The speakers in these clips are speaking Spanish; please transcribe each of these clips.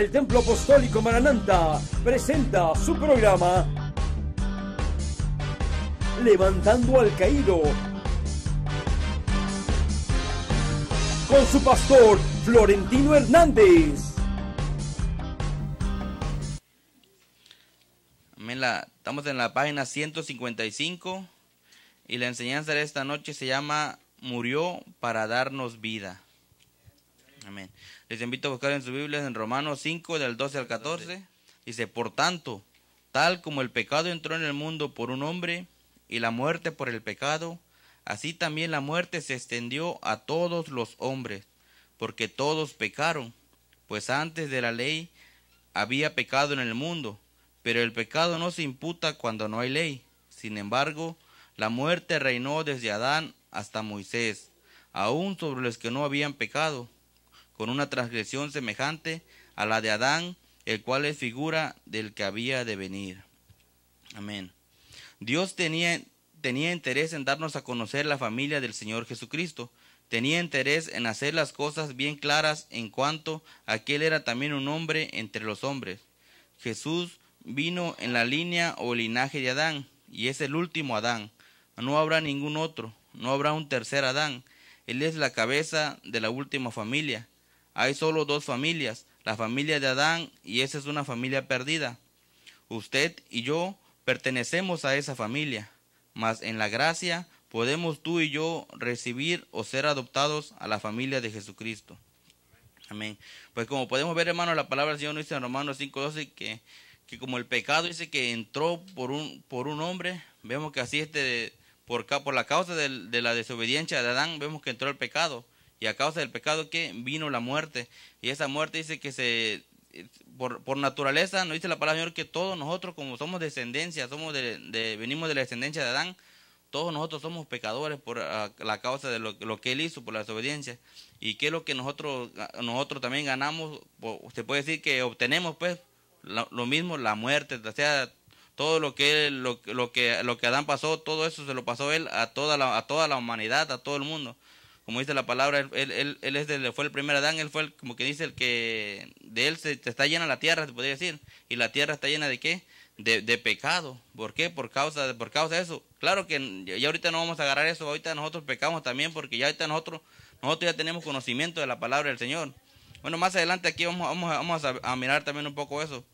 el Templo Apostólico Marananta presenta su programa Levantando al Caído con su pastor Florentino Hernández. Amén. estamos en la página 155 y la enseñanza de esta noche se llama Murió para darnos vida. Amén. Les invito a buscar en sus Biblias en Romanos 5, del 12 al 14. Dice, por tanto, tal como el pecado entró en el mundo por un hombre y la muerte por el pecado, así también la muerte se extendió a todos los hombres, porque todos pecaron, pues antes de la ley había pecado en el mundo, pero el pecado no se imputa cuando no hay ley. Sin embargo, la muerte reinó desde Adán hasta Moisés, aun sobre los que no habían pecado con una transgresión semejante a la de Adán, el cual es figura del que había de venir. Amén. Dios tenía, tenía interés en darnos a conocer la familia del Señor Jesucristo, tenía interés en hacer las cosas bien claras en cuanto a que él era también un hombre entre los hombres. Jesús vino en la línea o linaje de Adán, y es el último Adán. No habrá ningún otro, no habrá un tercer Adán. Él es la cabeza de la última familia. Hay solo dos familias, la familia de Adán y esa es una familia perdida. Usted y yo pertenecemos a esa familia, mas en la gracia podemos tú y yo recibir o ser adoptados a la familia de Jesucristo. Amén. Pues como podemos ver, hermano, la palabra del Señor nos dice en Romanos 5:12 que, que como el pecado dice que entró por un, por un hombre, vemos que así este, por, por la causa de la desobediencia de Adán, vemos que entró el pecado y a causa del pecado que vino la muerte. Y esa muerte dice que se eh, por, por naturaleza nos dice la palabra Señor que todos nosotros como somos descendencia, somos de, venimos de la descendencia de Adán, todos nosotros somos pecadores por ah, la causa de lo, que él hizo por la desobediencia. Y que es lo que nosotros ah, nosotros también ganamos, se puede decir que obtenemos pues lo, mismo la muerte, o sea, todo lo que lo, lo, que lo que Adán pasó, todo eso se lo pasó él a toda a toda la humanidad, a todo el mundo como dice la palabra, él, él, él, es fue el primer Adán, él fue como que dice el que de él se, está llena la tierra, se podría decir. ¿Y la tierra está llena de qué? De, pecado. ¿Por qué? Por causa, de, por causa de eso. Claro que ya ahorita no vamos a agarrar eso, ahorita nosotros pecamos también porque ya ahorita nosotros, nosotros ya tenemos conocimiento de la palabra del Señor. Bueno, más adelante aquí vamos, vamos, vamos a, mirar también un poco eso.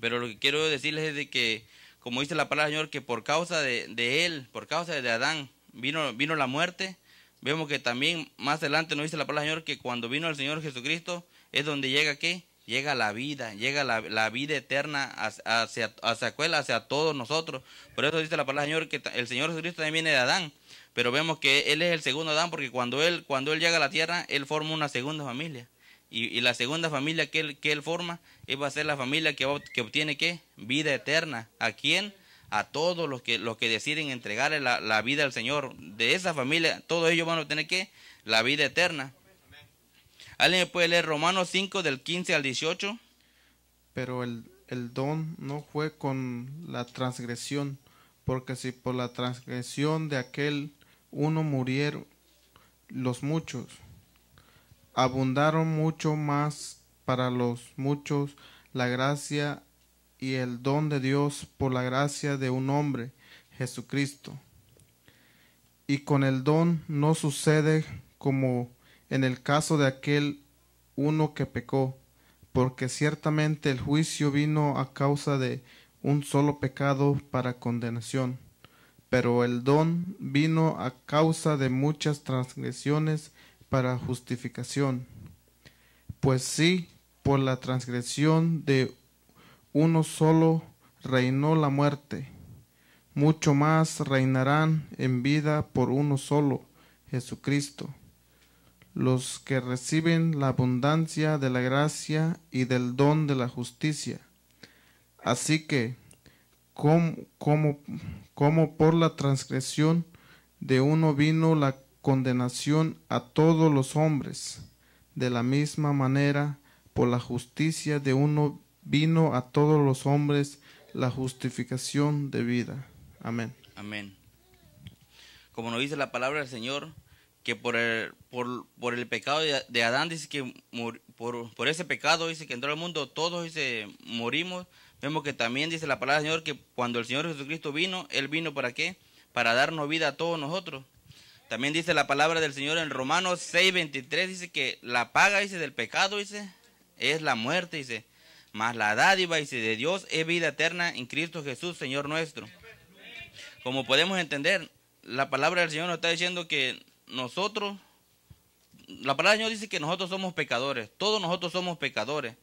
Pero lo que quiero decirles es de que, como dice la palabra del Señor, que por causa de, de él, por causa de Adán, vino, vino la muerte Vemos que también más adelante nos dice la palabra del Señor que cuando vino el Señor Jesucristo es donde llega qué? Llega la vida, llega la, vida eterna hacia, hacia, hacia, hacia todos nosotros. Por eso dice la palabra del Señor que el Señor Jesucristo también viene de Adán. Pero vemos que Él es el segundo Adán porque cuando Él, cuando él llega a la tierra, Él forma una segunda familia. Y, la segunda familia que él, que él forma va a ser la familia que, que obtiene ¿qué? vida eterna. ¿A quién? a todos los que, los que deciden entregarle la, vida al Señor, de esa familia, todos ellos van a tener que la vida eterna. ¿Alguien puede leer Romanos 5 del 15 al 18? Pero el, el don no fue con la transgresión, porque si por la transgresión de aquel uno murieron los muchos, abundaron mucho más para los muchos la gracia y el don de Dios por la gracia de un hombre, Jesucristo. Y con el don no sucede como en el caso de aquel uno que pecó, porque ciertamente el juicio vino a causa de un solo pecado para condenación, pero el don vino a causa de muchas transgresiones para justificación. Pues sí, por la transgresión de uno solo reinó la muerte, mucho más reinarán en vida por uno solo, Jesucristo, los que reciben la abundancia de la gracia y del don de la justicia. Así que, como, por la transgresión de uno vino la condenación a todos los hombres, de la misma manera, por la justicia de uno vino a todos los hombres la justificación de vida. Amén. Amén. Como nos dice la palabra del Señor, que por el, por, el pecado de Adán, dice que por, ese pecado, dice que entró al mundo, todos dice, morimos. Vemos que también dice la palabra del Señor que cuando el Señor Jesucristo vino, Él vino para qué? Para darnos vida a todos nosotros. También dice la palabra del Señor en Romanos 6.23, dice que la paga, dice, del pecado, dice, es la muerte, dice. Mas la dádiva y de Dios es vida eterna en Cristo Jesús, Señor nuestro. Como podemos entender, la palabra del Señor nos está diciendo que nosotros, la palabra del Señor dice que nosotros somos pecadores, todos nosotros somos pecadores.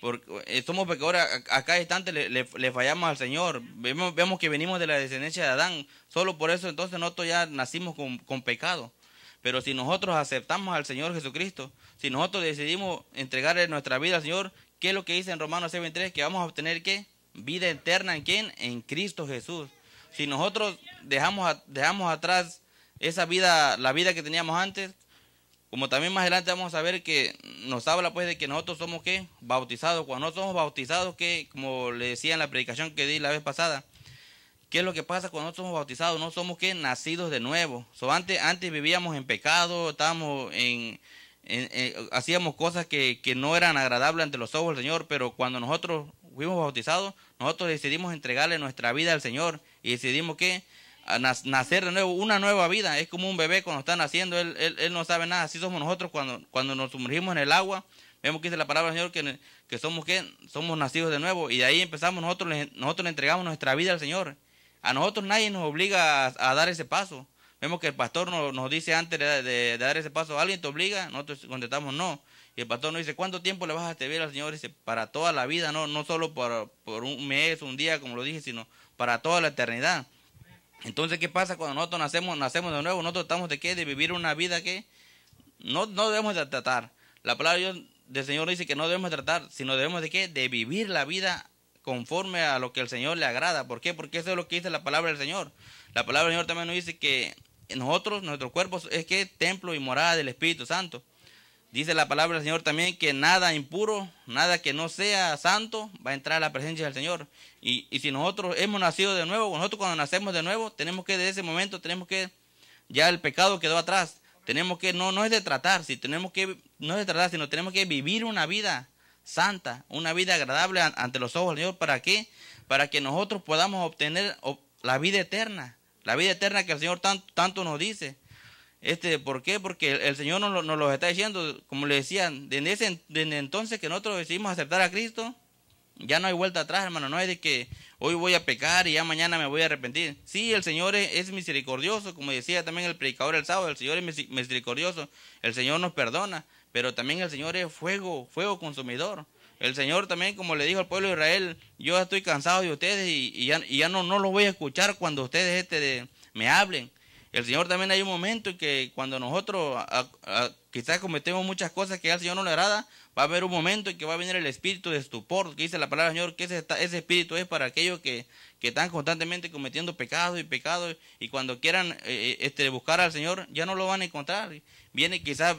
Porque eh, somos pecadores, a cada instante le, fallamos al Señor. Vemos, vemos que venimos de la descendencia de Adán. Solo por eso entonces nosotros ya nacimos con, con pecado. Pero si nosotros aceptamos al Señor Jesucristo, si nosotros decidimos entregarle nuestra vida al Señor, ¿Qué es lo que dice en Romanos 7.3? Que vamos a obtener qué? Vida eterna en quién? En Cristo Jesús. Si nosotros dejamos, dejamos atrás esa vida, la vida que teníamos antes, como también más adelante vamos a ver que nos habla pues de que nosotros somos qué? Bautizados. Cuando no somos bautizados, que como le decía en la predicación que di la vez pasada, ¿Qué es lo que pasa cuando no somos bautizados? No somos que nacidos de nuevo. So, antes, antes vivíamos en pecado, estábamos en, eh, hacíamos cosas que, que, no eran agradables ante los ojos del Señor, pero cuando nosotros fuimos bautizados, nosotros decidimos entregarle nuestra vida al Señor y decidimos que nacer de nuevo, una nueva vida. Es como un bebé cuando está naciendo, él, él, él, no sabe nada. Así somos nosotros cuando, cuando nos sumergimos en el agua. Vemos que dice la palabra del Señor que, que somos que somos nacidos de nuevo. Y de ahí empezamos, nosotros, nosotros le entregamos nuestra vida al Señor. A nosotros nadie nos obliga a dar ese paso. Vemos que el pastor nos, nos dice antes de, dar ese paso, ¿alguien te obliga? Nosotros contestamos no. Y el pastor nos dice, ¿cuánto tiempo le vas a servir al Señor? Dice, para toda la vida, no, no solo por, un mes, un día, como lo dije, sino para toda la eternidad. Entonces, ¿qué pasa cuando nosotros nacemos, nacemos de nuevo? Nosotros tratamos de qué? De vivir una vida que no, no debemos de tratar. La palabra del Señor dice que no debemos tratar, sino debemos de qué? De vivir la vida conforme a lo que el Señor le agrada. ¿Por qué? Porque eso es lo que dice la palabra del Señor. La palabra del Señor también nos dice que nosotros, nuestro cuerpo es que templo y morada del Espíritu Santo. Dice la palabra del Señor también que nada impuro, nada que no sea santo, va a entrar a la presencia del Señor. Y, si nosotros hemos nacido de nuevo, nosotros cuando nacemos de nuevo, tenemos que desde ese momento, tenemos que, ya el pecado quedó atrás. Tenemos que, no, no es de tratar, si tenemos que, no es de tratar, sino tenemos que vivir una vida santa, una vida agradable ante los ojos del Señor. ¿Para qué? Para que nosotros podamos obtener la vida eterna. La vida eterna que el Señor tanto, nos dice. Este, ¿Por qué? Porque el, Señor nos, lo está diciendo, como le decían, desde, entonces que nosotros decidimos aceptar a Cristo, ya no hay vuelta atrás, hermano. No es de que hoy voy a pecar y ya mañana me voy a arrepentir. Sí, el Señor es misericordioso, como decía también el predicador el sábado, el Señor es misericordioso, el Señor nos perdona, pero también el Señor es fuego, fuego consumidor. El Señor también, como le dijo al pueblo de Israel, yo estoy cansado de ustedes y, ya, no, no, los voy a escuchar cuando ustedes este me hablen. El Señor también hay un momento en que cuando nosotros quizás cometemos muchas cosas que al Señor no le agrada, va a haber un momento en que va a venir el espíritu de estupor, que dice la palabra del Señor, que ese, ese espíritu es para aquellos que, que están constantemente cometiendo pecados y pecados y cuando quieran eh, eh, este, buscar al Señor ya no lo van a encontrar. Viene quizás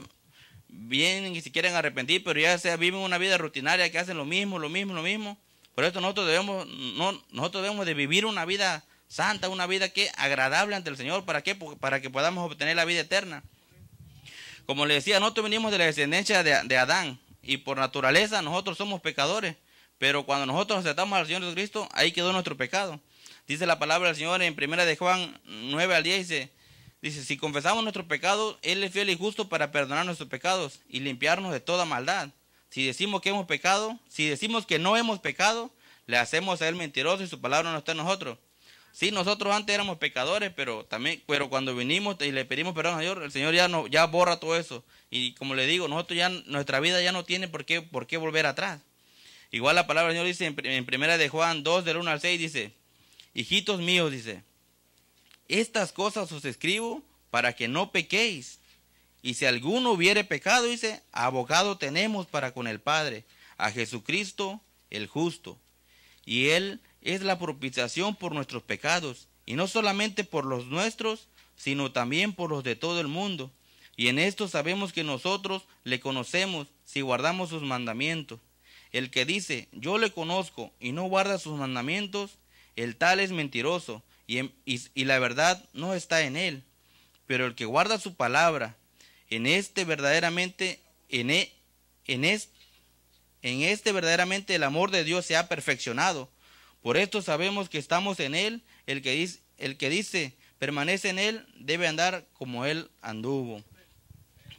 bien y si quieren arrepentir, pero ya sea, viven una vida rutinaria que hacen lo mismo, lo mismo, lo mismo. Por esto nosotros debemos, no, nosotros debemos de vivir una vida santa, una vida que agradable ante el Señor. ¿Para qué? Para que podamos obtener la vida eterna. Como le decía, nosotros venimos de la descendencia de, Adán y por naturaleza nosotros somos pecadores. Pero cuando nosotros aceptamos al Señor Jesucristo, ahí quedó nuestro pecado. Dice la palabra del Señor en 1 de Juan 9 al 10, dice, Dice, si confesamos nuestros pecados, Él es fiel y justo para perdonar nuestros pecados y limpiarnos de toda maldad. Si decimos que hemos pecado, si decimos que no hemos pecado, le hacemos a Él mentiroso y su palabra no está en nosotros. Sí, nosotros antes éramos pecadores, pero también, cuando vinimos y le pedimos perdón al Señor, el Señor ya no, ya borra todo eso. Y como le digo, nosotros ya, nuestra vida ya no tiene por qué, por qué volver atrás. Igual la palabra del Señor dice en, 1 primera de Juan 2, del 1 al 6, dice, hijitos míos, dice, estas cosas os escribo para que no pequéis. Y si alguno hubiere pecado, dice, abogado tenemos para con el Padre, a Jesucristo el justo. Y Él es la propiciación por nuestros pecados, y no solamente por los nuestros, sino también por los de todo el mundo. Y en esto sabemos que nosotros le conocemos si guardamos sus mandamientos. El que dice, yo le conozco y no guarda sus mandamientos, el tal es mentiroso, Em, y, la verdad no está en él. Pero el que guarda su palabra, en este verdaderamente, en, e, en, es, en este verdaderamente el amor de Dios se ha perfeccionado. Por esto sabemos que estamos en él, el que dice, el que dice permanece en él, debe andar como él anduvo.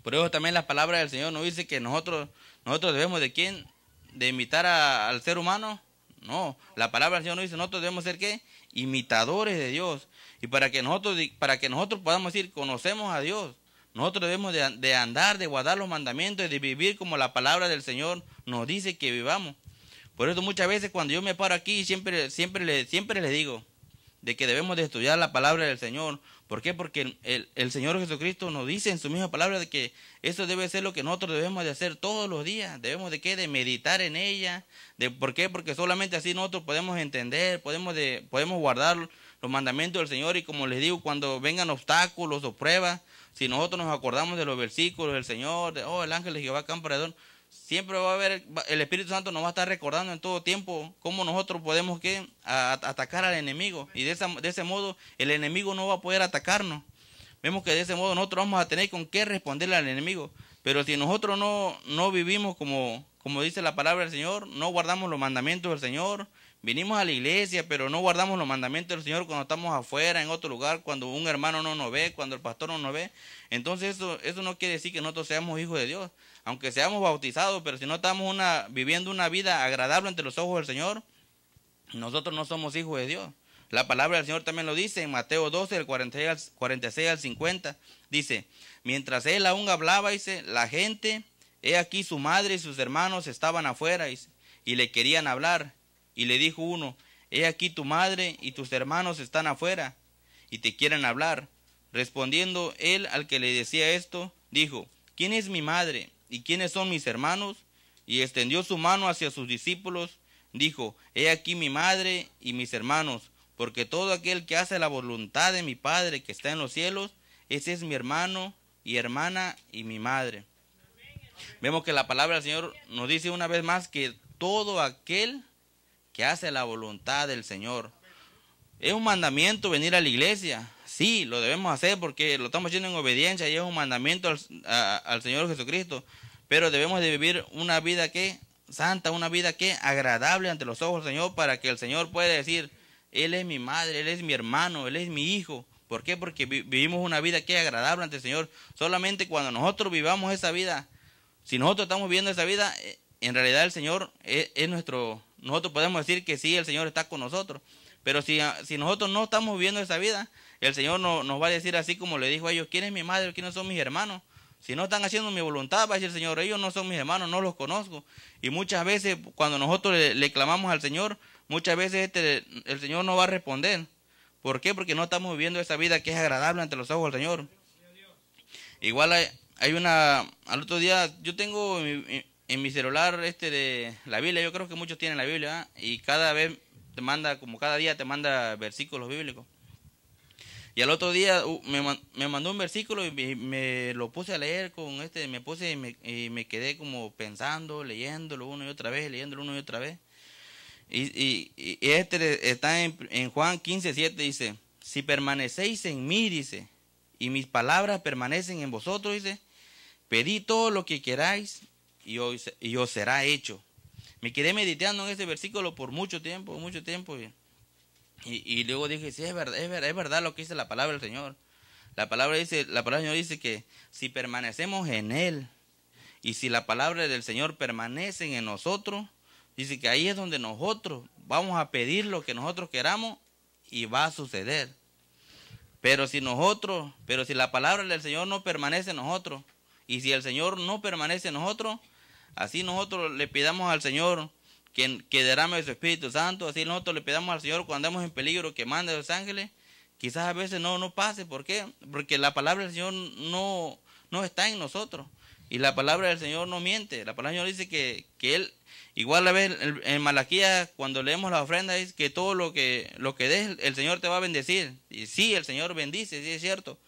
Por eso también la palabra del Señor nos dice que nosotros, nosotros debemos de quién, de imitar al ser humano, no, la palabra del Señor nos dice, nosotros debemos ser qué? Imitadores de Dios. Y para que nosotros, para que nosotros podamos decir, conocemos a Dios, nosotros debemos de, andar, de guardar los mandamientos y de vivir como la palabra del Señor nos dice que vivamos. Por eso muchas veces cuando yo me paro aquí, siempre, siempre, le, siempre le digo de que debemos de estudiar la palabra del Señor, ¿Por qué? Porque el, el, Señor Jesucristo nos dice en su misma palabra de que eso debe ser lo que nosotros debemos de hacer todos los días. Debemos de qué? De meditar en ella. De, ¿Por qué? Porque solamente así nosotros podemos entender, podemos, de, podemos guardar los mandamientos del Señor. Y como les digo, cuando vengan obstáculos o pruebas, si nosotros nos acordamos de los versículos del Señor, de, oh, el ángel de Jehová, don siempre va a haber, el Espíritu Santo nos va a estar recordando en todo tiempo cómo nosotros podemos que atacar al enemigo. Y de, de ese modo el enemigo no va a poder atacarnos. Vemos que de ese modo nosotros vamos a tener con qué responderle al enemigo. Pero si nosotros no, no vivimos como, como dice la palabra del Señor, no guardamos los mandamientos del Señor, vinimos a la iglesia, pero no guardamos los mandamientos del Señor cuando estamos afuera, en otro lugar, cuando un hermano no nos ve, cuando el pastor no nos ve. Entonces eso, eso no quiere decir que nosotros seamos hijos de Dios, aunque seamos bautizados, pero si no estamos viviendo una vida agradable ante los ojos del Señor, nosotros no somos hijos de Dios. La palabra del Señor también lo dice en Mateo 12, del 46 al 50. Dice, mientras él aún hablaba, dice, la gente, he aquí su madre y sus hermanos estaban afuera, y le querían hablar. Y le dijo uno, he aquí tu madre y tus hermanos están afuera, y te quieren hablar. Respondiendo él al que le decía esto, dijo, ¿quién es mi madre ¿Y quiénes son mis hermanos? Y extendió su mano hacia sus discípulos, dijo, He aquí mi madre y mis hermanos, porque todo aquel que hace la voluntad de mi Padre que está en los cielos, ese es mi hermano y hermana y mi madre. Vemos que la palabra del Señor nos dice una vez más que todo aquel que hace la voluntad del Señor. Es un mandamiento venir a la iglesia. Sí, lo debemos hacer porque lo estamos haciendo en obediencia y es un mandamiento al, al Señor Jesucristo. Pero debemos de vivir una vida que santa, una vida que agradable ante los ojos del Señor para que el Señor pueda decir, Él es mi madre, Él es mi hermano, Él es mi hijo. ¿Por qué? Porque vivimos una vida que es agradable ante el Señor. Solamente cuando nosotros vivamos esa vida, si nosotros estamos viviendo esa vida, eh, en realidad el Señor e, es, nuestro, nosotros podemos decir que sí, el Señor está con nosotros. Pero si, ah, si nosotros no estamos viviendo esa vida, el Señor no, nos va a decir así como le dijo a ellos, ¿quién es mi madre? ¿Quiénes son mis hermanos? Si no están haciendo mi voluntad, va a decir el Señor, ellos no son mis hermanos, no los conozco. Y muchas veces cuando nosotros le, clamamos al Señor, muchas veces este, el Señor no va a responder. ¿Por qué? Porque no estamos viviendo esa vida que es agradable ante los ojos del Señor. Igual hay, una, al otro día, yo tengo en mi, en mi, celular este de la Biblia, yo creo que muchos tienen la Biblia, ¿eh? y cada vez te manda, como cada día te manda versículos bíblicos. Y al otro día uh, me, mandó un versículo y me, lo puse a leer con este, me puse y me, quedé como pensando, leyéndolo uno y otra vez, leyéndolo uno y otra vez. Y, este está en, Juan 15, 7, dice, si permanecéis en mí, dice, y mis palabras permanecen en vosotros, dice, pedí todo lo que queráis y os, será hecho. Me quedé meditando en este versículo por mucho tiempo, mucho tiempo. Y, luego dije, sí, es verdad, es verdad, es verdad lo que dice la palabra del Señor. La palabra dice, la palabra del Señor dice que si permanecemos en Él y si la palabra del Señor permanece en nosotros, dice que ahí es donde nosotros vamos a pedir lo que nosotros queramos y va a suceder. Pero si nosotros, pero si la palabra del Señor no permanece en nosotros y si el Señor no permanece en nosotros, así nosotros le pidamos al Señor que, que su Espíritu Santo. Así nosotros le pedamos al Señor cuando andamos en peligro que mande a los ángeles. Quizás a veces no, no pase. ¿Por qué? Porque la palabra del Señor no, no está en nosotros. Y la palabra del Señor no miente. La palabra del Señor dice que, Él, igual a vez en Malaquías, cuando leemos la ofrenda, dice que todo lo que, lo que des, el Señor te va a bendecir. Y sí, el Señor bendice, sí es cierto.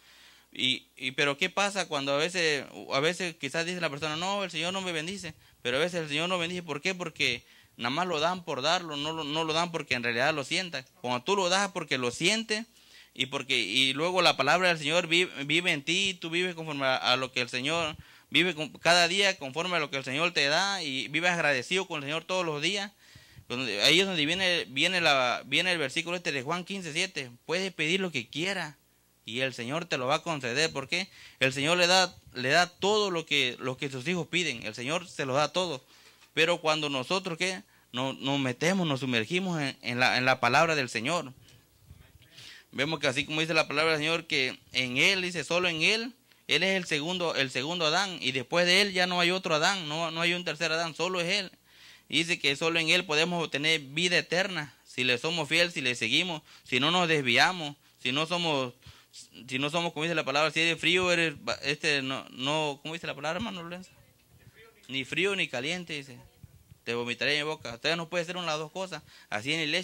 Y, y, pero qué pasa cuando a veces a veces quizás dice la persona no el señor no me bendice pero a veces el señor no bendice por qué porque nada más lo dan por darlo, no lo, no lo dan porque en realidad lo sientas, Cuando tú lo das porque lo sientes y porque y luego la palabra del Señor vive, en ti, tú vives conforme a, lo que el Señor vive con, cada día conforme a lo que el Señor te da y vives agradecido con el Señor todos los días. Ahí es donde viene, viene, la, viene el versículo este de Juan 15:7, Puedes pedir lo que quieras y el Señor te lo va a conceder porque el Señor le da le da todo lo que lo que sus hijos piden, el Señor se lo da todo. Pero cuando nosotros que nos, metemos, nos sumergimos en, la, palabra del Señor, vemos que así como dice la palabra del Señor, que en Él, dice, solo en Él, Él es el segundo, el segundo Adán, y después de Él ya no hay otro Adán, no, no hay un tercer Adán, solo es Él. dice que solo en Él podemos obtener vida eterna, si le somos fieles, si le seguimos, si no nos desviamos, si no somos, si no somos, como dice la palabra, si eres frío, eres, este, no, no, ¿cómo dice la palabra, hermano Lorenzo? Ni frío ni caliente, dice. Te vomitaré en mi boca. Usted no puede ser una de las dos cosas. Así en la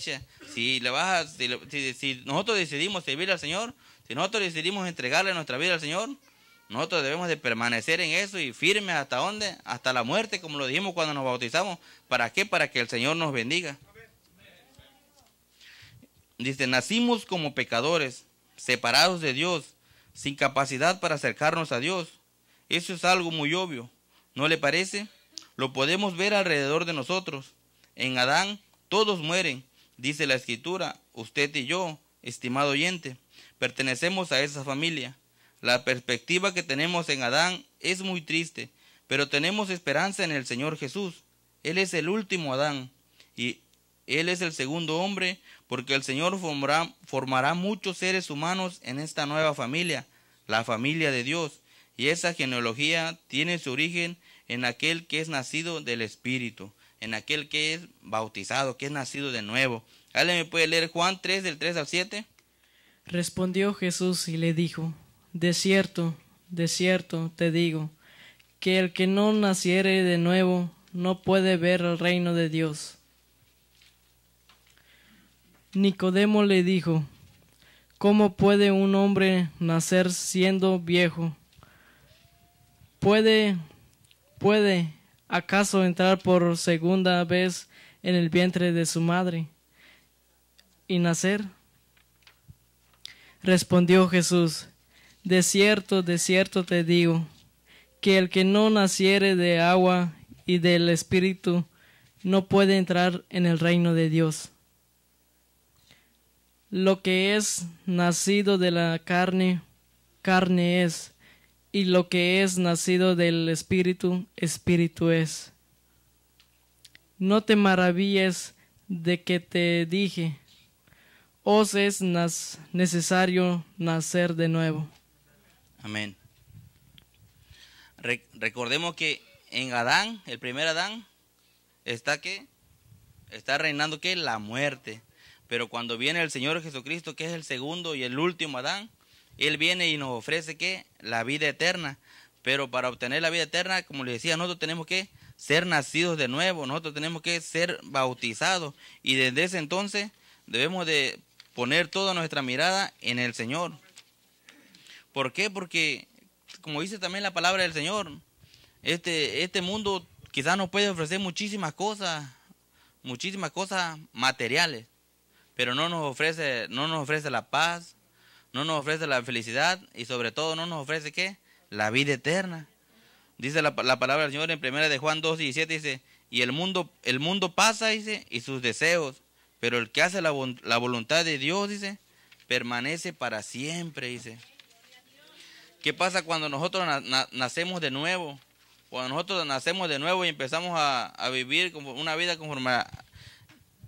Si, le vas si, nosotros decidimos servir al Señor, si nosotros decidimos entregarle nuestra vida al Señor, nosotros debemos de permanecer en eso y firmes hasta dónde, hasta la muerte, como lo dijimos cuando nos bautizamos. ¿Para qué? Para que el Señor nos bendiga. Dice, nacimos como pecadores, separados de Dios, sin capacidad para acercarnos a Dios. Eso es algo muy obvio. ¿No le parece? Lo podemos ver alrededor de nosotros. En Adán todos mueren, dice la escritura, usted y yo, estimado oyente, pertenecemos a esa familia. La perspectiva que tenemos en Adán es muy triste, pero tenemos esperanza en el Señor Jesús. Él es el último Adán y Él es el segundo hombre porque el Señor formará, muchos seres humanos en esta nueva familia, la familia de Dios, y esa genealogía tiene su origen en aquel que es nacido del Espíritu, en aquel que es bautizado, que es nacido de nuevo. ¿Alguien me puede leer Juan 3 del 3 al 7? Respondió Jesús y le dijo, De cierto, de cierto te digo, que el que no naciere de nuevo no puede ver el reino de Dios. Nicodemo le dijo, ¿Cómo puede un hombre nacer siendo viejo? ¿Puede, puede acaso entrar por segunda vez en el vientre de su madre y nacer? Respondió Jesús, de cierto, de cierto te digo, que el que no naciere de agua y del Espíritu no puede entrar en el reino de Dios. Lo que es nacido de la carne, carne es, y lo que es nacido del Espíritu, Espíritu es. No te maravilles de que te dije, os es necesario nacer de nuevo. Amén. recordemos que en Adán, el primer Adán, está que está reinando que la muerte. Pero cuando viene el Señor Jesucristo, que es el segundo y el último Adán, él viene y nos ofrece qué, la vida eterna. Pero para obtener la vida eterna, como les decía, nosotros tenemos que ser nacidos de nuevo, nosotros tenemos que ser bautizados. Y desde ese entonces debemos de poner toda nuestra mirada en el Señor. ¿Por qué? Porque, como dice también la palabra del Señor, este, este mundo quizás nos puede ofrecer muchísimas cosas, muchísimas cosas materiales, pero no nos ofrece, no nos ofrece la paz, no nos ofrece la felicidad y sobre todo no nos ofrece qué? La vida eterna. Dice la, palabra del Señor en primera de Juan 2, 17, dice, y el mundo, el mundo pasa, dice, y sus deseos, pero el que hace la, voluntad de Dios, dice, permanece para siempre, dice. ¿Qué pasa cuando nosotros nacemos de nuevo? Cuando nosotros nacemos de nuevo y empezamos a, vivir como una vida conforme a,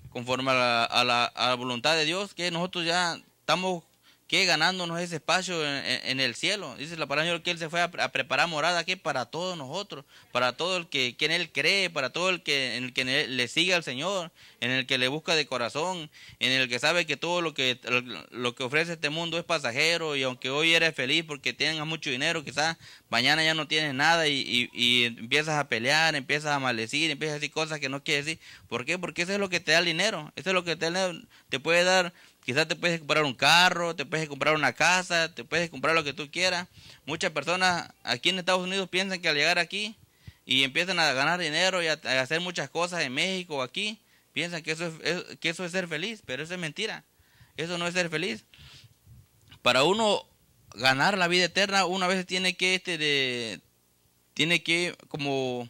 conforme la, a, la, a la, voluntad de Dios, que nosotros ya estamos que ganándonos ese espacio en, el cielo. Dice la palabra que Él se fue a, preparar morada aquí para todos nosotros, para todo el que, en Él cree, para todo el que, en el que le sigue al Señor, en el que le busca de corazón, en el que sabe que todo lo que, lo que ofrece este mundo es pasajero y aunque hoy eres feliz porque tengas mucho dinero, quizás mañana ya no tienes nada y, y, empiezas a pelear, empiezas a maldecir, empiezas a decir cosas que no quieres decir. ¿Por qué? Porque eso es lo que te da el dinero, eso es lo que te puede dar Quizás te puedes comprar un carro, te puedes comprar una casa, te puedes comprar lo que tú quieras. Muchas personas aquí en Estados Unidos piensan que al llegar aquí y empiezan a ganar dinero y a, hacer muchas cosas en México o aquí, piensan que eso es, que eso es ser feliz, pero eso es mentira. Eso no es ser feliz. Para uno ganar la vida eterna, uno a veces tiene que este de tiene que como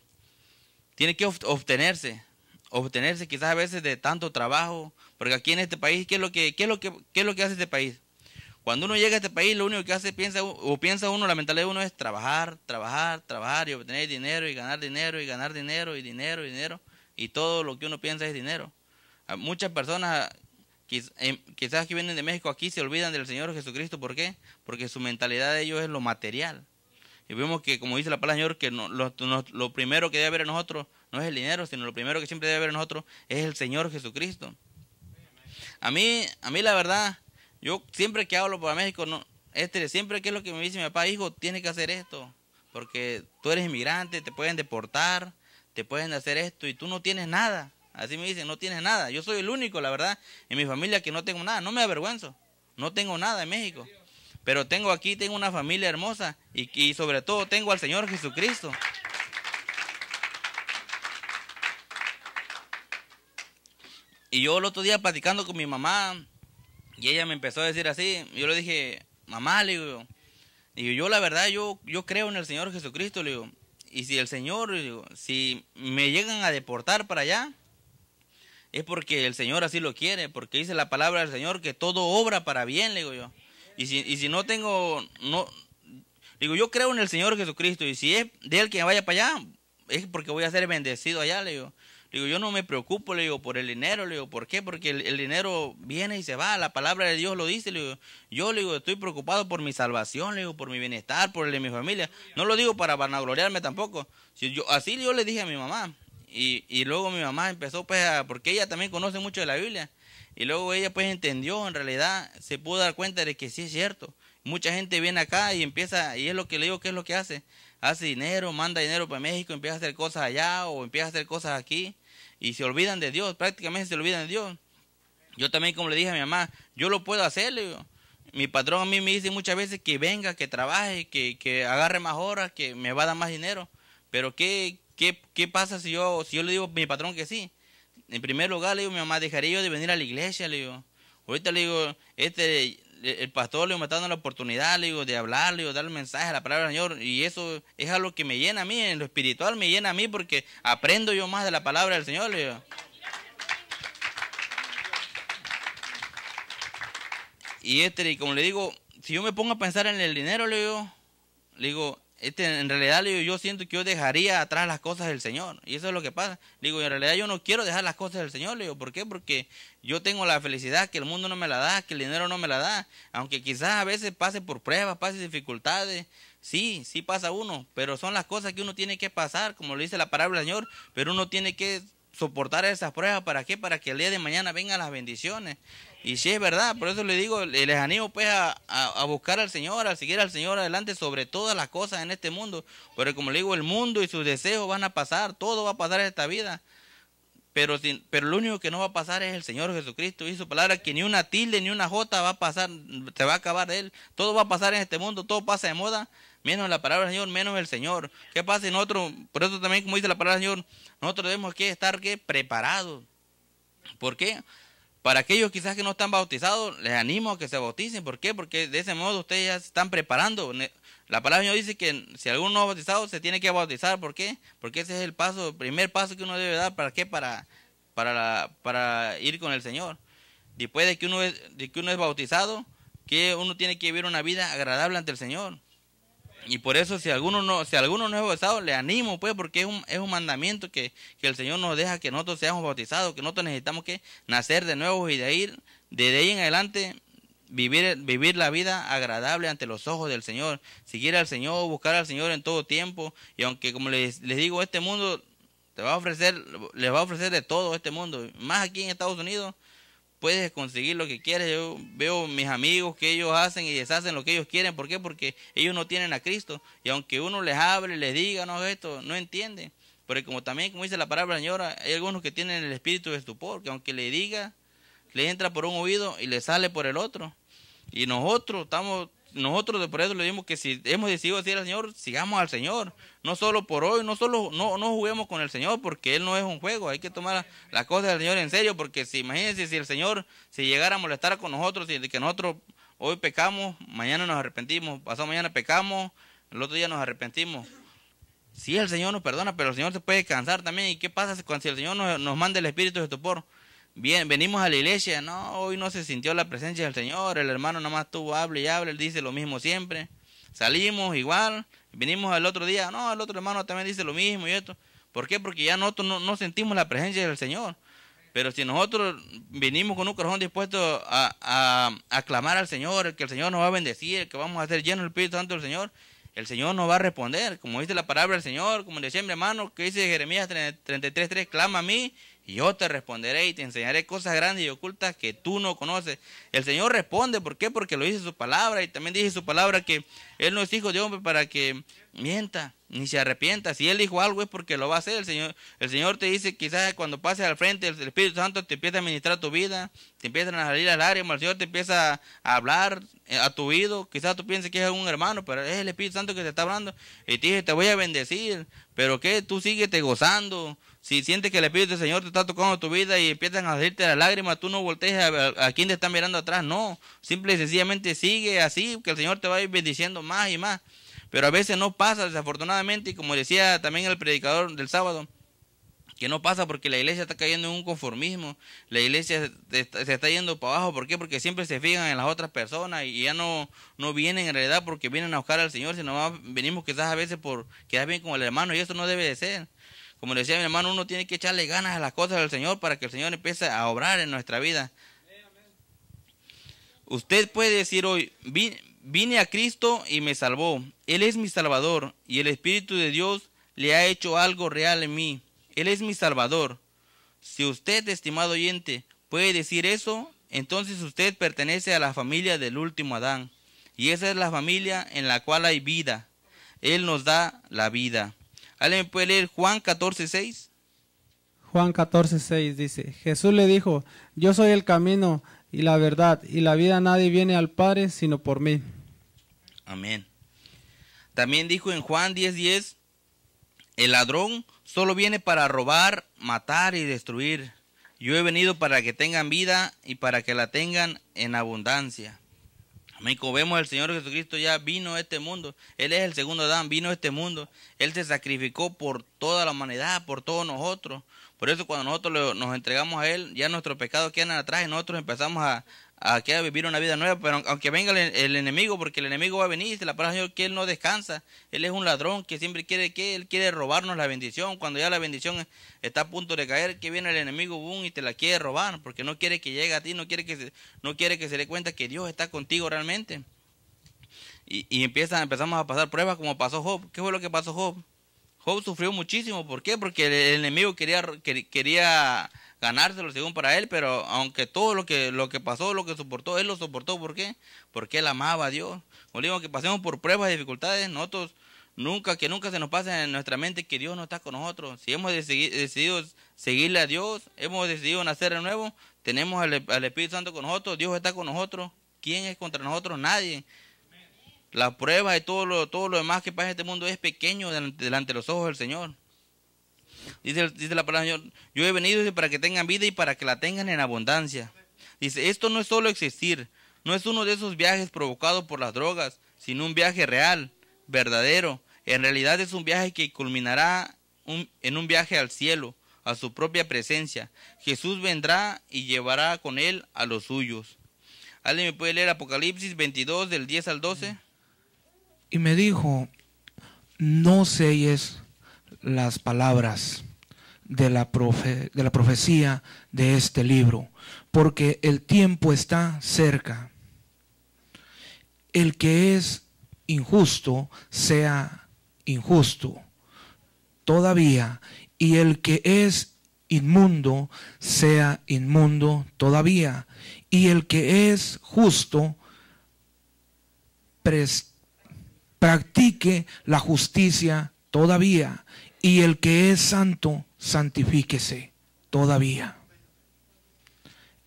tiene que obtenerse, obtenerse quizás a veces de tanto trabajo, porque aquí en este país, ¿qué es lo que, es lo que, es lo que hace este país? Cuando uno llega a este país, lo único que hace, piensa, o piensa uno, la mentalidad de uno es trabajar, trabajar, trabajar y obtener dinero y ganar dinero y ganar dinero y dinero y dinero. Y todo lo que uno piensa es dinero. Ah, muchas personas em, quizás que vienen de México aquí se olvidan del Señor Jesucristo. ¿Por qué? Porque su mentalidad de ellos es lo material. Y vemos que, como dice la palabra del Señor, que lo, lo primero que debe haber en nosotros no es el dinero, sino lo primero que siempre debe haber en nosotros es el Señor Jesucristo. A mí, a mí la verdad, yo siempre que hablo para México, no, este, siempre que es lo que me dice mi papá, hijo, tienes que hacer esto, porque tú eres inmigrante, te pueden deportar, te pueden hacer esto y tú no tienes nada. Así me dicen, no tienes nada. Yo soy el único, la verdad, en mi familia que no tengo nada. No me avergüenzo. No tengo nada en México. Pero tengo aquí, tengo una familia hermosa y, y sobre todo tengo al Señor Jesucristo. Y yo el otro día platicando con mi mamá, y ella me empezó a decir así, yo le dije, mamá, le digo, yo la verdad, yo, yo creo en el Señor Jesucristo, le digo, y si el Señor, digo, si me llegan a deportar para allá, es porque el Señor así lo quiere, porque dice la palabra del Señor que todo obra para bien, le digo yo. Y si, y si no tengo, no, digo, yo creo en el Señor Jesucristo, y si es de Él que me vaya para allá, es porque voy a ser bendecido allá, le digo digo, yo no me preocupo, le digo, por el dinero, le digo, ¿por qué? Porque el, dinero viene y se va, la palabra de Dios lo dice, le digo, yo le digo, estoy preocupado por mi salvación, le digo, por mi bienestar, por el de mi familia. No lo digo para vanagloriarme tampoco. Si yo, así yo le dije a mi mamá. Y, y luego mi mamá empezó, pues, a, porque ella también conoce mucho de la Biblia. Y luego ella pues entendió, en realidad se pudo dar cuenta de que sí es cierto. Mucha gente viene acá y empieza, y es lo que le digo ¿qué es lo que hace. Hace dinero, manda dinero para México, empieza a hacer cosas allá o empieza a hacer cosas aquí y se olvidan de Dios, prácticamente se olvidan de Dios. Yo también, como le dije a mi mamá, yo lo puedo hacer, Mi patrón a mí me dice muchas veces que venga, que trabaje, que, agarre más horas, que me va a dar más dinero. Pero ¿qué, qué, pasa si yo, si yo le digo a mi patrón que sí? En primer lugar, le digo, mi mamá, dejaría yo de venir a la iglesia, le digo. Ahorita le digo, este, eh, el pastor le está dando la oportunidad le digo, de hablar, le dar el mensaje a la palabra del Señor. Y eso es algo que me llena a mí, en lo espiritual me llena a mí porque aprendo yo más de la palabra del Señor. Le Y este, y como le digo, si yo me pongo a pensar en el dinero, le digo, le digo, este, en realidad yo, siento que yo dejaría atrás las cosas del Señor. Y eso es lo que pasa. digo, en realidad yo no quiero dejar las cosas del Señor. Le ¿por qué? Porque yo tengo la felicidad que el mundo no me la da, que el dinero no me la da. Aunque quizás a veces pase por pruebas, pase dificultades. Sí, sí pasa uno. Pero son las cosas que uno tiene que pasar, como le dice la palabra del Señor. Pero uno tiene que soportar esas pruebas. ¿Para qué? Para que el día de mañana vengan las bendiciones. Y si es verdad, por eso le digo, les animo pues a, buscar al Señor, a seguir al Señor adelante sobre todas las cosas en este mundo. Porque como le digo, el mundo y sus deseos van a pasar, todo va a pasar en esta vida. Pero, pero lo único que no va a pasar es el Señor Jesucristo y su palabra, que ni una tilde ni una jota va a pasar, se va a acabar de él. Todo va a pasar en este mundo, todo pasa de moda, menos la palabra del Señor, menos el Señor. ¿Qué pasa en otro por eso también como dice la palabra del Señor, nosotros debemos que estar ¿qué? preparados? ¿Por que preparados por qué para aquellos quizás que no están bautizados, les animo a que se bauticen. ¿Por qué? Porque de ese modo ustedes ya se están preparando. La palabra dice que si alguno no ha bautizado, se tiene que bautizar. ¿Por qué? Porque ese es el paso, primer paso que uno debe dar. ¿Para qué? Para, para, para ir con el Señor. Después de que uno es, de que uno es bautizado, que uno tiene que vivir una vida agradable ante el Señor. Y por eso si alguno no, si alguno no es bautizado, le animo pues, porque es un, es un mandamiento que, que, el Señor nos deja que nosotros seamos bautizados, que nosotros necesitamos que nacer de nuevo y de ahí, ahí en adelante, vivir, vivir la vida agradable ante los ojos del Señor, seguir al Señor, buscar al Señor en todo tiempo, y aunque como les, les digo, este mundo te va a ofrecer, les va a ofrecer de todo este mundo, más aquí en Estados Unidos, puedes conseguir lo que quieres. Yo veo mis amigos que ellos hacen y deshacen lo que ellos quieren. ¿Por qué? Porque ellos no tienen a Cristo. Y aunque uno les hable, les diga, no esto, no entienden. porque como también, como dice la palabra señora, hay algunos que tienen el espíritu de estupor, que aunque le diga, le entra por un oído y le sale por el otro. Y nosotros estamos nosotros por eso le dimos que si hemos decidido decir al Señor, sigamos al Señor. No solo por hoy, no solo no, no juguemos con el Señor porque Él no es un juego. Hay que tomar las la cosas del Señor en serio porque si imagínense si el Señor si llegara a molestar con nosotros y que nosotros hoy pecamos, mañana nos arrepentimos, pasado mañana pecamos, el otro día nos arrepentimos. Si el Señor nos perdona, pero el Señor se puede cansar también. ¿Y qué pasa cuando si el Señor nos, nos manda el espíritu de estupor? bien, venimos a la iglesia, no, hoy no se sintió la presencia del Señor, el hermano nomás tuvo, habla y habla... él dice lo mismo siempre. Salimos igual, venimos al otro día, no, el otro hermano también dice lo mismo y esto. ¿Por qué? Porque ya nosotros no, sentimos la presencia del Señor. Pero si nosotros venimos con un corazón dispuesto a, a, clamar al Señor, que el Señor nos va a bendecir, que vamos a ser llenos el Espíritu Santo del Señor, el Señor nos va a responder. Como dice la palabra del Señor, como decía mi hermano, que dice Jeremías 33.3, clama a mí y yo te responderé y te enseñaré cosas grandes y ocultas que tú no conoces. El Señor responde, ¿por qué? Porque lo dice su palabra y también dice su palabra que Él no es hijo de hombre para que mienta ni se arrepienta. Si Él dijo algo es porque lo va a hacer. El Señor, el Señor te dice, quizás cuando pases al frente, el Espíritu Santo te empieza a administrar tu vida, te empiezan a salir al área, el Señor te empieza a hablar eh, a tu oído. Quizás tú pienses que es un hermano, pero es el Espíritu Santo que te está hablando y te dice, te voy a bendecir. Pero que tú sigues te gozando si sientes que el Espíritu del Señor te está tocando tu vida y empiezan a salirte las lágrimas, tú no voltees a, quien te está mirando atrás, no. Simple y sencillamente sigue así, que el Señor te va a ir bendiciendo más y más. Pero a veces no pasa, desafortunadamente, y como decía también el predicador del sábado, que no pasa porque la iglesia está cayendo en un conformismo, la iglesia se está yendo para abajo, ¿por qué? Porque siempre se fijan en las otras personas y ya no, no vienen en realidad porque vienen a buscar al Señor, sino más venimos quizás a veces por quedar bien con el hermano y eso no debe de ser. Como decía mi hermano, uno tiene que echarle ganas a las cosas del Señor para que el Señor empiece a obrar en nuestra vida. Usted puede decir hoy, vine a Cristo y me salvó. Él es mi Salvador y el Espíritu de Dios le ha hecho algo real en mí. Él es mi Salvador. Si usted, estimado oyente, puede decir eso, entonces usted pertenece a la familia del último Adán. Y esa es la familia en la cual hay vida. Él nos da la vida. ¿Alguien puede leer Juan 14, 6? Juan 14, 6 dice, Jesús le dijo, yo soy el camino y la verdad y la vida nadie viene al Padre sino por mí. Amén. También dijo en Juan 10, 10, el ladrón solo viene para robar, matar y destruir. Yo he venido para que tengan vida y para que la tengan en abundancia. Amigo, vemos el Señor Jesucristo ya vino a este mundo. Él es el segundo Adán, vino a este mundo. Él se sacrificó por toda la humanidad, por todos nosotros. Por eso cuando nosotros nos entregamos a Él, ya nuestros pecados quedan atrás y nosotros empezamos a, a que vivir una vida nueva, pero aunque venga el, enemigo, porque el enemigo va a venir, se la palabra Señor que él no descansa, él es un ladrón que siempre quiere que él quiere robarnos la bendición, cuando ya la bendición está a punto de caer, que viene el enemigo boom y te la quiere robar, porque no quiere que llegue a ti, no quiere que se, no quiere que se dé cuenta que Dios está contigo realmente. Y, empezamos a pasar pruebas como pasó Job. ¿Qué fue lo que pasó Job? Job sufrió muchísimo, ¿por qué? Porque el, el enemigo quería, quería ganárselo según para él, pero aunque todo lo que, lo que pasó, lo que soportó, él lo soportó. ¿Por qué? Porque él amaba a Dios. Como digo, que pasemos por pruebas y dificultades, nosotros nunca, que nunca se nos pase en nuestra mente que Dios no está con nosotros. Si hemos decidido seguirle a Dios, hemos decidido nacer de nuevo, tenemos al, Espíritu Santo con nosotros, Dios está con nosotros. ¿Quién es contra nosotros? Nadie. La prueba y todo lo, todo lo demás que pasa en este mundo es pequeño delante, delante de los ojos del Señor. Dice, la palabra Señor, yo he venido para que tengan vida y para que la tengan en abundancia. Dice, esto no es solo existir, no es uno de esos viajes provocados por las drogas, sino un viaje real, verdadero. En realidad es un viaje que culminará en un viaje al cielo, a su propia presencia. Jesús vendrá y llevará con él a los suyos. ¿Alguien me puede leer Apocalipsis 22 del 10 al 12? Y me dijo, no selles las palabras de la, profe, de la profecía de este libro, porque el tiempo está cerca. El que es injusto sea injusto todavía, y el que es inmundo sea inmundo todavía, y el que es justo practique la justicia todavía y el que es santo, santifíquese todavía.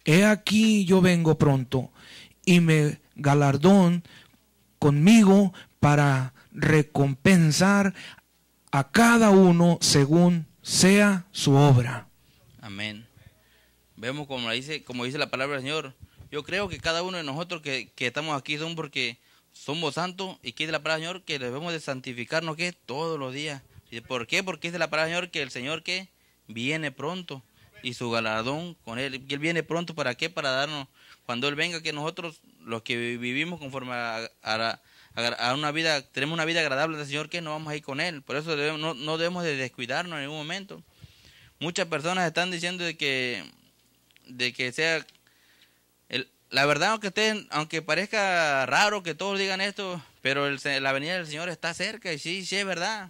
He aquí yo vengo pronto y me galardón conmigo para recompensar a cada uno según sea su obra. Amén. Vemos como dice, como dice la palabra del Señor. Yo creo que cada uno de nosotros que, estamos aquí son porque somos santos y quiere la palabra del Señor que debemos de santificarnos que todos los días. ¿Por qué? Porque dice la palabra del Señor que el Señor que viene pronto y su galardón con él. Y él viene pronto para qué? Para darnos, cuando él venga, que nosotros los que vivimos conforme a, una vida, tenemos una vida agradable del Señor, que no vamos a ir con él. Por eso debemos, no, debemos de descuidarnos en ningún momento. Muchas personas están diciendo de que, de que sea, el, la verdad aunque estén, aunque parezca raro que todos digan esto, pero la venida del Señor está cerca y sí, sí es verdad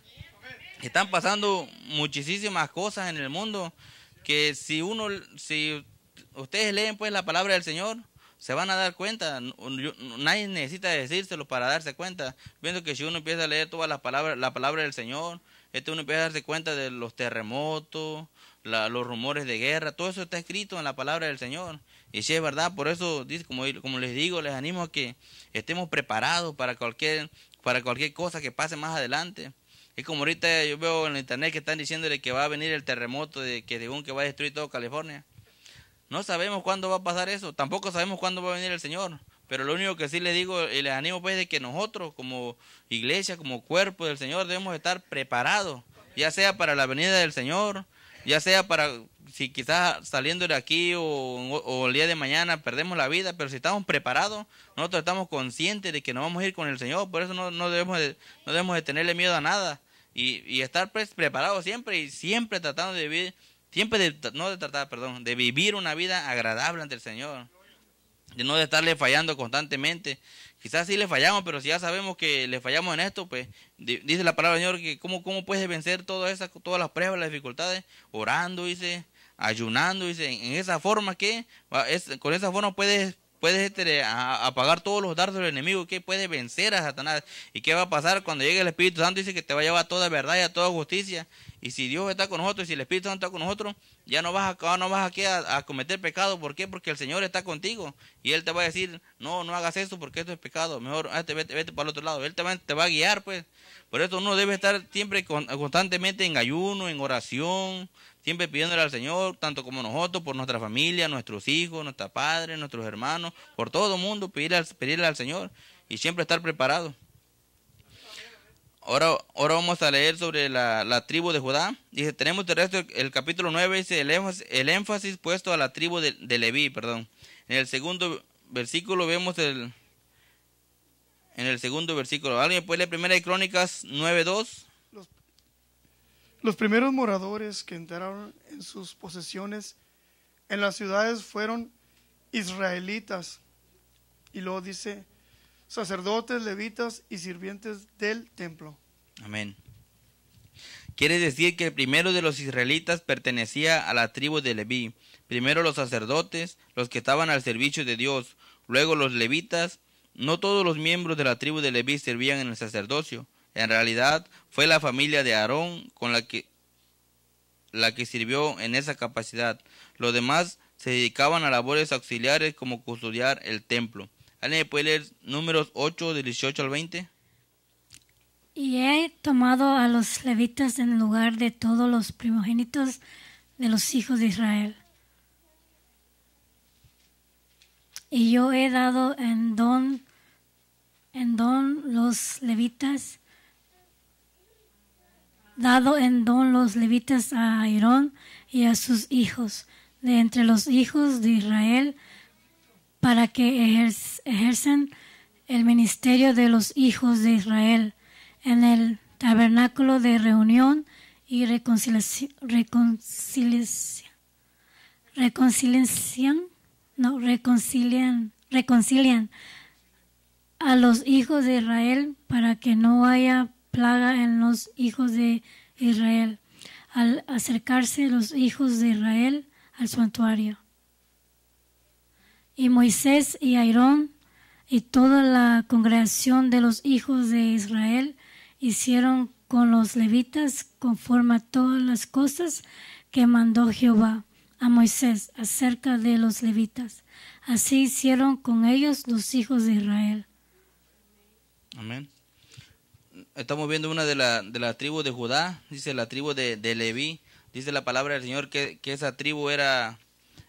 están pasando muchísimas cosas en el mundo que si uno, si ustedes leen pues la palabra del Señor, se van a dar cuenta. Nadie necesita decírselo para darse cuenta. Viendo que si uno empieza a leer todas las palabras, la palabra del Señor, este uno empieza a darse cuenta de los terremotos, los rumores de guerra, todo eso está escrito en la palabra del Señor. Y si es verdad, por eso, como, como les digo, les animo a que estemos preparados para cualquier, para cualquier cosa que pase más adelante. Es como ahorita yo veo en internet que están diciéndole que va a venir el terremoto, de que según que va a destruir todo California. No sabemos cuándo va a pasar eso, tampoco sabemos cuándo va a venir el Señor. Pero lo único que sí les digo y les animo pues es que nosotros como iglesia, como cuerpo del Señor, debemos estar preparados, ya sea para la venida del Señor, ya sea para si quizás saliendo de aquí o, el día de mañana perdemos la vida, pero si estamos preparados, nosotros estamos conscientes de que nos vamos a ir con el Señor, por eso no, no debemos, no debemos de tenerle miedo a nada y, estar pues, preparado siempre y siempre tratando de vivir, siempre de, no de tratar, perdón, de vivir una vida agradable ante el Señor, de no de estarle fallando constantemente. Quizás sí le fallamos, pero si ya sabemos que le fallamos en esto, pues dice la palabra del Señor que cómo, cómo puedes vencer todas esas, todas las pruebas, las dificultades, orando, dice, ayunando, dice, en esa forma que, es, con esa forma puedes puedes este, apagar todos los dardos del enemigo, que puedes vencer a Satanás. ¿Y qué va a pasar cuando llegue el Espíritu Santo? Dice que te va a llevar a toda verdad y a toda justicia. Y si Dios está con nosotros, y si el Espíritu Santo está con nosotros, ya no vas, a, ah, no vas aquí a, cometer pecado. ¿Por qué? Porque el Señor está contigo. Y Él te va a decir, no, no hagas eso porque esto es pecado. Mejor ah, vete, para el otro lado. Él te va, te va a guiar, pues. Por eso uno debe estar siempre constantemente en ayuno, en oración, siempre pidiéndole al Señor, tanto como nosotros, por nuestra familia, nuestros hijos, nuestros padres, nuestros hermanos, por todo el mundo, pedirle al Señor y siempre estar preparado. Ahora, ahora vamos a leer sobre la, la, tribu de Judá. Dice, tenemos el resto el, capítulo 9, dice el énfasis, puesto a la tribu de, de Leví, perdón. En el segundo versículo vemos el... En el segundo versículo. ¿Alguien puede leer Primera de Crónicas 9.2? Los, los primeros moradores que entraron en sus posesiones en las ciudades fueron israelitas. Y luego dice sacerdotes, levitas y sirvientes del templo. Amén. Quiere decir que el primero de los israelitas pertenecía a la tribu de Leví. Primero los sacerdotes, los que estaban al servicio de Dios, luego los levitas. No todos los miembros de la tribu de Leví servían en el sacerdocio. En realidad fue la familia de Aarón con la que, la que sirvió en esa capacidad. Los demás se dedicaban a labores auxiliares como custodiar el templo puede leer números 8 del 18 al 20? Y he tomado a los levitas en lugar de todos los primogénitos de los hijos de Israel. Y yo he dado en don, en don los levitas, dado en don los levitas a Aarón y a sus hijos, de entre los hijos de Israel, para que ejercen el ministerio de los hijos de Israel en el tabernáculo de reunión y reconciliación, reconciliación, no, reconcilian, reconcilian a los hijos de Israel para que no haya plaga en los hijos de Israel al acercarse los hijos de Israel al santuario. Y Moisés y Aarón y toda la congregación de los hijos de Israel hicieron con los levitas conforme a todas las cosas que mandó Jehová a Moisés acerca de los levitas. Así hicieron con ellos los hijos de Israel. Amén. Estamos viendo una de la, de la tribu de Judá, dice la tribu de, de Leví, dice la palabra del Señor que, que esa tribu era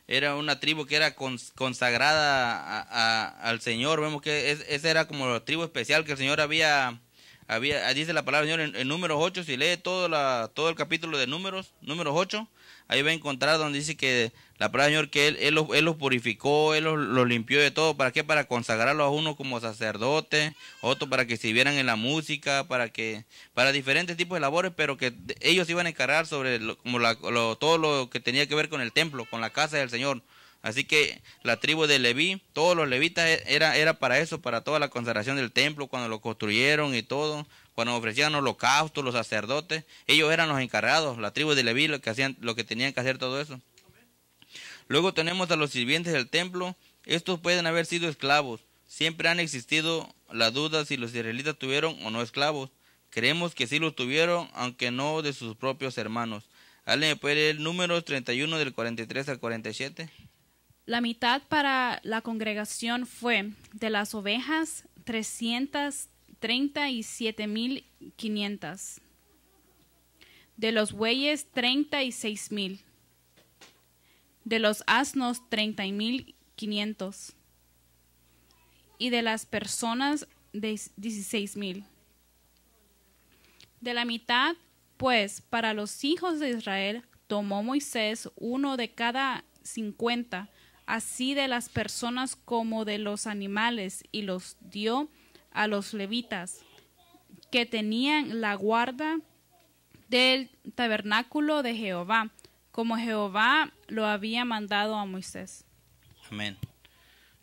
era una tribu que era consagrada al Señor. Vemos que esa era como la tribu especial que el Señor había había, dice la palabra Señor en, el números 8, si lee todo, la, todo el capítulo de números, números 8, ahí va a encontrar donde dice que la palabra Señor que Él, los, purificó, Él los, limpió de todo, ¿para qué? Para consagrarlos a uno como sacerdote, otro para que sirvieran en la música, para que, para diferentes tipos de labores, pero que ellos iban a encargar sobre como todo lo que tenía que ver con el templo, con la casa del Señor, Así que la tribu de Leví, todos los levitas e, era, era para eso, para toda la consagración del templo, cuando lo construyeron y todo, cuando ofrecían holocaustos, los sacerdotes, ellos eran los encargados, la tribu de Leví, lo que, hacían, lo que tenían que hacer todo eso. Luego tenemos a los sirvientes del templo, estos pueden haber sido esclavos, siempre han existido la duda si los israelitas tuvieron o no esclavos. Creemos que sí los tuvieron, aunque no de sus propios hermanos. ¿Alguien puede leer 31 del 43 al 47? La mitad para la congregación fue de las ovejas 337.500, de los bueyes 36.000, de los asnos 30.500 y de las personas 16.000. De la mitad, pues, para los hijos de Israel tomó Moisés uno de cada cincuenta así de las personas como de los animales, y los dio a los levitas, que tenían la guarda del tabernáculo de Jehová, como Jehová lo había mandado a Moisés. Amén.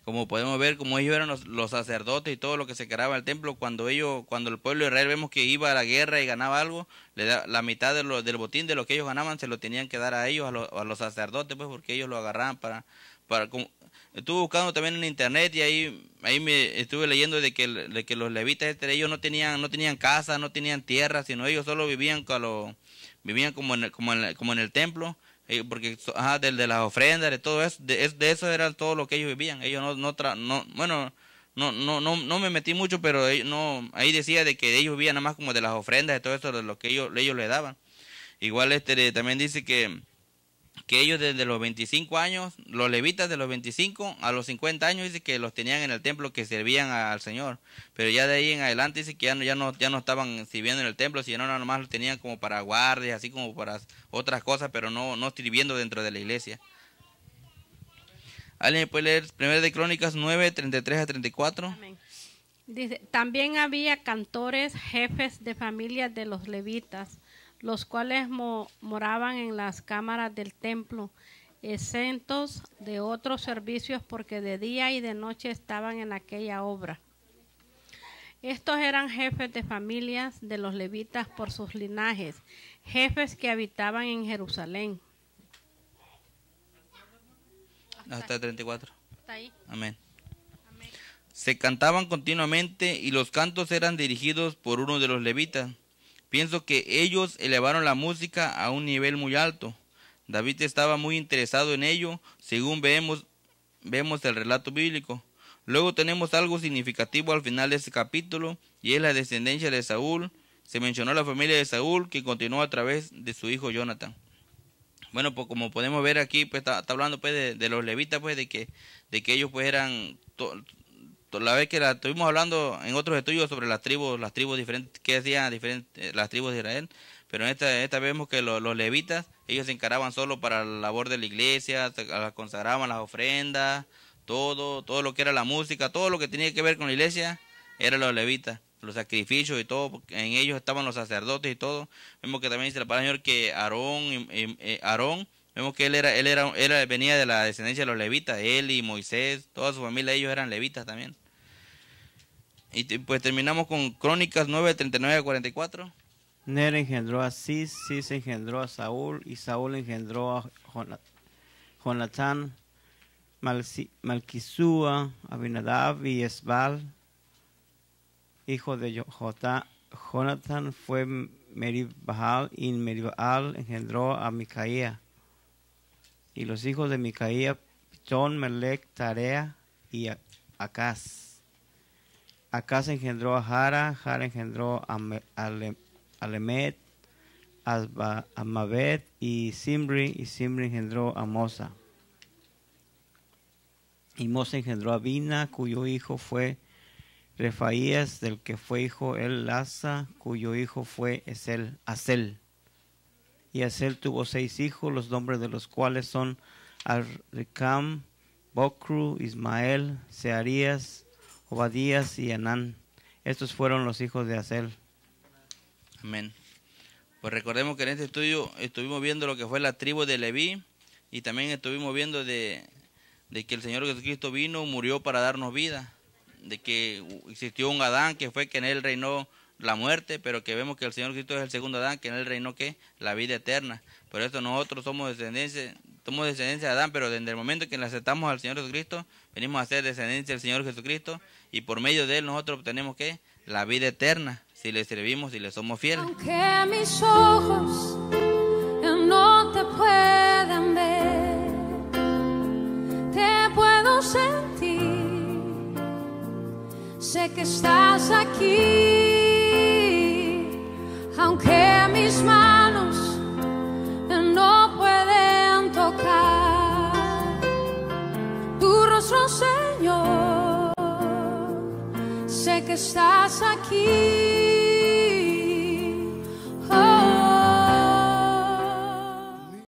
Como podemos ver, como ellos eran los, sacerdotes y todo lo que se quedaba en el templo, cuando ellos, cuando el pueblo de Israel vemos que iba a la guerra y ganaba algo, le da, la mitad del botín de lo que ellos ganaban se lo tenían que dar a ellos, a, a los sacerdotes, pues porque ellos lo agarraban para para estuve buscando también en internet y ahí ahí me estuve leyendo de que, de que los levitas este, ellos no tenían no tenían casa no tenían tierra sino ellos solo vivían con los vivían como en el, como en como en el templo eh, porque ajá, de, de, las ofrendas de todo eso de, eso era todo lo que ellos vivían ellos no no, bueno no, no, no, no me metí mucho, pero no, ahí decía de que ellos vivían nada más como de las ofrendas, y todo eso, de lo que ellos, ellos le daban. Igual este también dice que, que ellos desde los 25 años, los levitas de los 25 a los 50 años dice que los tenían en el templo que servían al Señor, pero ya de ahí en adelante dice que ya no ya no ya no estaban sirviendo en el templo, sino nada más los tenían como para guardias, así como para otras cosas, pero no no sirviendo dentro de la iglesia. ¿Alguien puede leer primero de Crónicas 9, 33 a 34? también había cantores, jefes de familia de los levitas los cuales moraban en las cámaras del templo, exentos de otros servicios porque de día y de noche estaban en aquella obra. Estos eran jefes de familias de los levitas por sus linajes, jefes que habitaban en Jerusalén. Hasta, 34. Amén. Se cantaban continuamente y los cantos eran dirigidos por uno de los levitas Pienso que ellos elevaron la música a un nivel muy alto. David estaba muy interesado en ello, según vemos, vemos el relato bíblico. Luego tenemos algo significativo al final de este capítulo, y es la descendencia de Saúl. Se mencionó la familia de Saúl, que continuó a través de su hijo Jonathan. Bueno, pues como podemos ver aquí, pues está, hablando pues, de, los levitas, pues de que, de que ellos pues eran la vez que la estuvimos hablando en otros estudios sobre las tribus, las tribus diferentes, que hacían diferentes, eh, las tribus de Israel, pero en esta, esta vemos que los, levitas, ellos se encaraban solo para la labor de la iglesia, las consagraban las ofrendas, todo, todo lo que era la música, todo lo que tenía que ver con la iglesia, eran los levitas, los sacrificios y todo, en ellos estaban los sacerdotes y todo. Vemos que también dice la palabra Señor que Aarón, eh, Aarón, vemos que él era, él era, él venía de la descendencia de los levitas, él y Moisés, toda su familia, ellos eran levitas también. Y pues terminamos con Crónicas 9, 39 44. Ner engendró a Cis, Cis engendró a Saúl, y Saúl engendró a Jonatán, Malquisúa, Abinadab y Esbal. Hijo de Jonatán fue Meribahal, y Meribahal engendró a Micaía. Y los hijos de Micaía, Pitón, Melec, Tarea y Acaz. Acá engendró a Jara, Jara engendró a, alemet a, y Simri, y Simri engendró a Mosa. Y Mosa engendró a Bina, cuyo hijo fue Refaías, del que fue hijo el Laza, cuyo hijo fue Esel, Asel. Y Asel tuvo seis hijos, los nombres de los cuales son Arricam, Bocru, Ismael, Searías, Obadías y Anán. Estos fueron los hijos de Asel. Amén. Pues recordemos que en este estudio estuvimos viendo lo que fue la tribu de Leví y también estuvimos viendo de, de que el Señor Jesucristo vino, murió para darnos vida, de que existió un Adán que fue que en él reinó la muerte, pero que vemos que el Señor Cristo es el segundo Adán, que en él reinó la vida eterna. Por eso nosotros somos descendencia, somos descendencia de Adán, pero desde el momento que le aceptamos al Señor Jesucristo, venimos a ser descendencia del Señor Jesucristo y por medio de él nosotros obtenemos que la vida eterna si le servimos y le somos fieles. Aunque mis ojos no te puedan ver, te puedo sentir. Sé que estás aquí, aunque mis manos sei é que estás aqui.